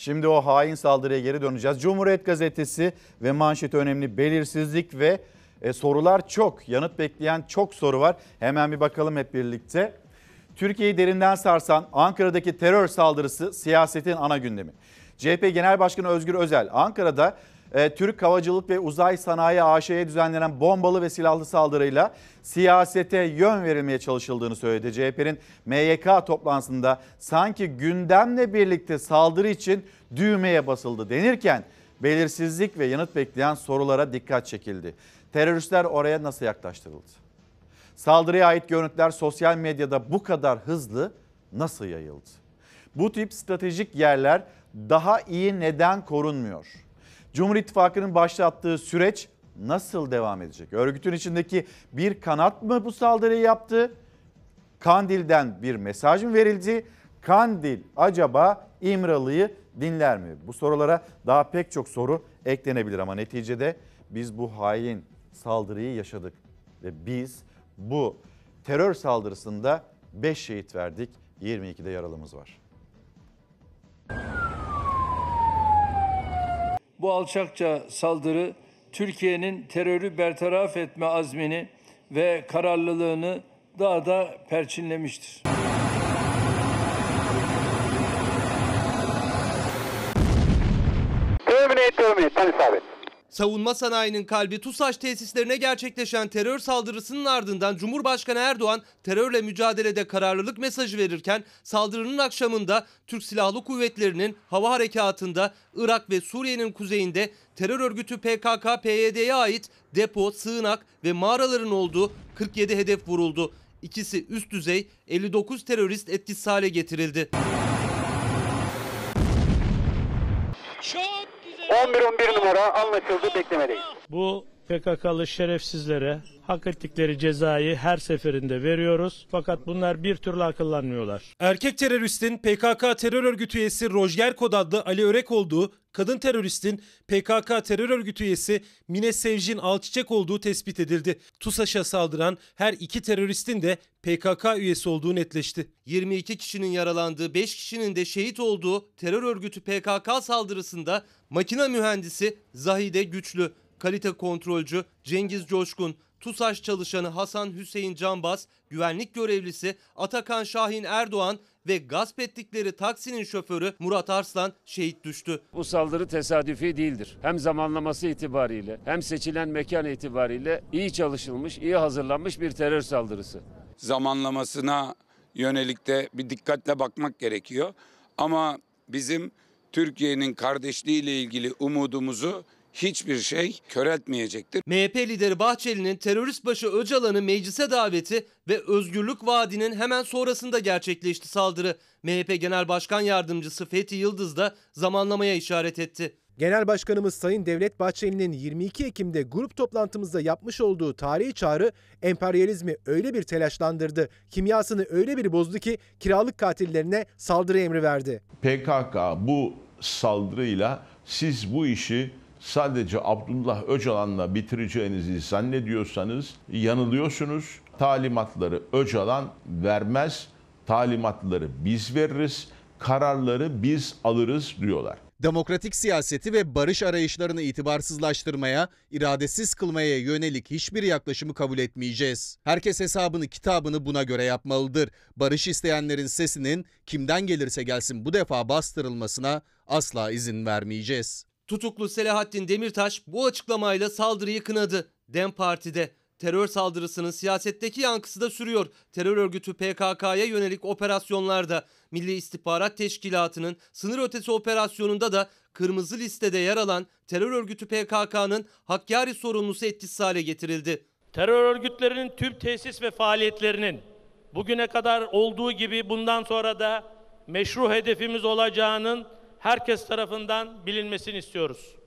Şimdi o hain saldırıya geri döneceğiz. Cumhuriyet Gazetesi ve manşeti önemli belirsizlik ve e, sorular çok. Yanıt bekleyen çok soru var. Hemen bir bakalım hep birlikte. Türkiye'yi derinden sarsan Ankara'daki terör saldırısı siyasetin ana gündemi. CHP Genel Başkanı Özgür Özel Ankara'da e, Türk Havacılık ve Uzay Sanayi AŞ'ye düzenlenen bombalı ve silahlı saldırıyla siyasete yön verilmeye çalışıldığını söyledi. CHP'nin MYK toplantısında sanki gündemle birlikte saldırı için düğmeye basıldı denirken belirsizlik ve yanıt bekleyen sorulara dikkat çekildi. Teröristler oraya nasıl yaklaştırıldı? Saldırıya ait görüntüler sosyal medyada bu kadar hızlı nasıl yayıldı? Bu tip stratejik yerler daha iyi neden korunmuyor? Cumhur İttifakı'nın başlattığı süreç nasıl devam edecek? Örgütün içindeki bir kanat mı bu saldırıyı yaptı? Kandil'den bir mesaj mı verildi? Kandil acaba İmralı'yı dinler mi? Bu sorulara daha pek çok soru eklenebilir ama neticede biz bu hain saldırıyı yaşadık ve biz bu terör saldırısında 5 şehit verdik, 22'de yaralımız var. Bu alçakça saldırı Türkiye'nin terörü bertaraf etme azmini ve kararlılığını daha da perçinlemiştir. Terminate, terminate. Tanış sabit. Savunma sanayinin kalbi TUSAŞ tesislerine gerçekleşen terör saldırısının ardından Cumhurbaşkanı Erdoğan terörle mücadelede kararlılık mesajı verirken saldırının akşamında Türk Silahlı Kuvvetleri'nin hava harekatında Irak ve Suriye'nin kuzeyinde terör örgütü PKK-PYD'ye ait depo, sığınak ve mağaraların olduğu 47 hedef vuruldu. İkisi üst düzey 59 terörist etkisiz hale getirildi. Şok! 11-11 numara anlaşıldı beklemedeyiz. Bu PKK'lı şerefsizlere hak ettikleri cezayı her seferinde veriyoruz. Fakat bunlar bir türlü akıllanmıyorlar. Erkek teröristin PKK terör örgütü üyesi Rojger Kod adlı Ali Örek olduğu, kadın teröristin PKK terör örgütü üyesi Mine Sevcin Alçiçek olduğu tespit edildi. TUSAŞ'a saldıran her iki teröristin de PKK üyesi olduğu netleşti. 22 kişinin yaralandığı, 5 kişinin de şehit olduğu terör örgütü PKK saldırısında makine mühendisi Zahide Güçlü kalite kontrolcü Cengiz Coşkun, TUSAŞ çalışanı Hasan Hüseyin Canbaz, güvenlik görevlisi Atakan Şahin Erdoğan ve gasp ettikleri taksinin şoförü Murat Arslan şehit düştü. Bu saldırı tesadüfi değildir. Hem zamanlaması itibariyle hem seçilen mekan itibariyle iyi çalışılmış, iyi hazırlanmış bir terör saldırısı. Zamanlamasına yönelik de bir dikkatle bakmak gerekiyor. Ama bizim Türkiye'nin kardeşliği ile ilgili umudumuzu hiçbir şey köreltmeyecektir. MHP lideri Bahçeli'nin terörist başı Öcalan'ı meclise daveti ve Özgürlük Vaadi'nin hemen sonrasında gerçekleşti saldırı. MHP Genel Başkan Yardımcısı Fethi Yıldız da zamanlamaya işaret etti. Genel Başkanımız Sayın Devlet Bahçeli'nin 22 Ekim'de grup toplantımızda yapmış olduğu tarihi çağrı emperyalizmi öyle bir telaşlandırdı, kimyasını öyle bir bozdu ki kiralık katillerine saldırı emri verdi. PKK bu saldırıyla siz bu işi sadece Abdullah Öcalan'la bitireceğinizi zannediyorsanız yanılıyorsunuz. Talimatları Öcalan vermez, talimatları biz veririz, kararları biz alırız diyorlar demokratik siyaseti ve barış arayışlarını itibarsızlaştırmaya, iradesiz kılmaya yönelik hiçbir yaklaşımı kabul etmeyeceğiz. Herkes hesabını, kitabını buna göre yapmalıdır. Barış isteyenlerin sesinin kimden gelirse gelsin bu defa bastırılmasına asla izin vermeyeceğiz. Tutuklu Selahattin Demirtaş bu açıklamayla saldırıyı kınadı. Dem Parti'de terör saldırısının siyasetteki yankısı da sürüyor. Terör örgütü PKK'ya yönelik operasyonlarda Milli İstihbarat Teşkilatı'nın sınır ötesi operasyonunda da kırmızı listede yer alan terör örgütü PKK'nın Hakkari sorumlusu etkisiz hale getirildi. Terör örgütlerinin tüm tesis ve faaliyetlerinin bugüne kadar olduğu gibi bundan sonra da meşru hedefimiz olacağının herkes tarafından bilinmesini istiyoruz.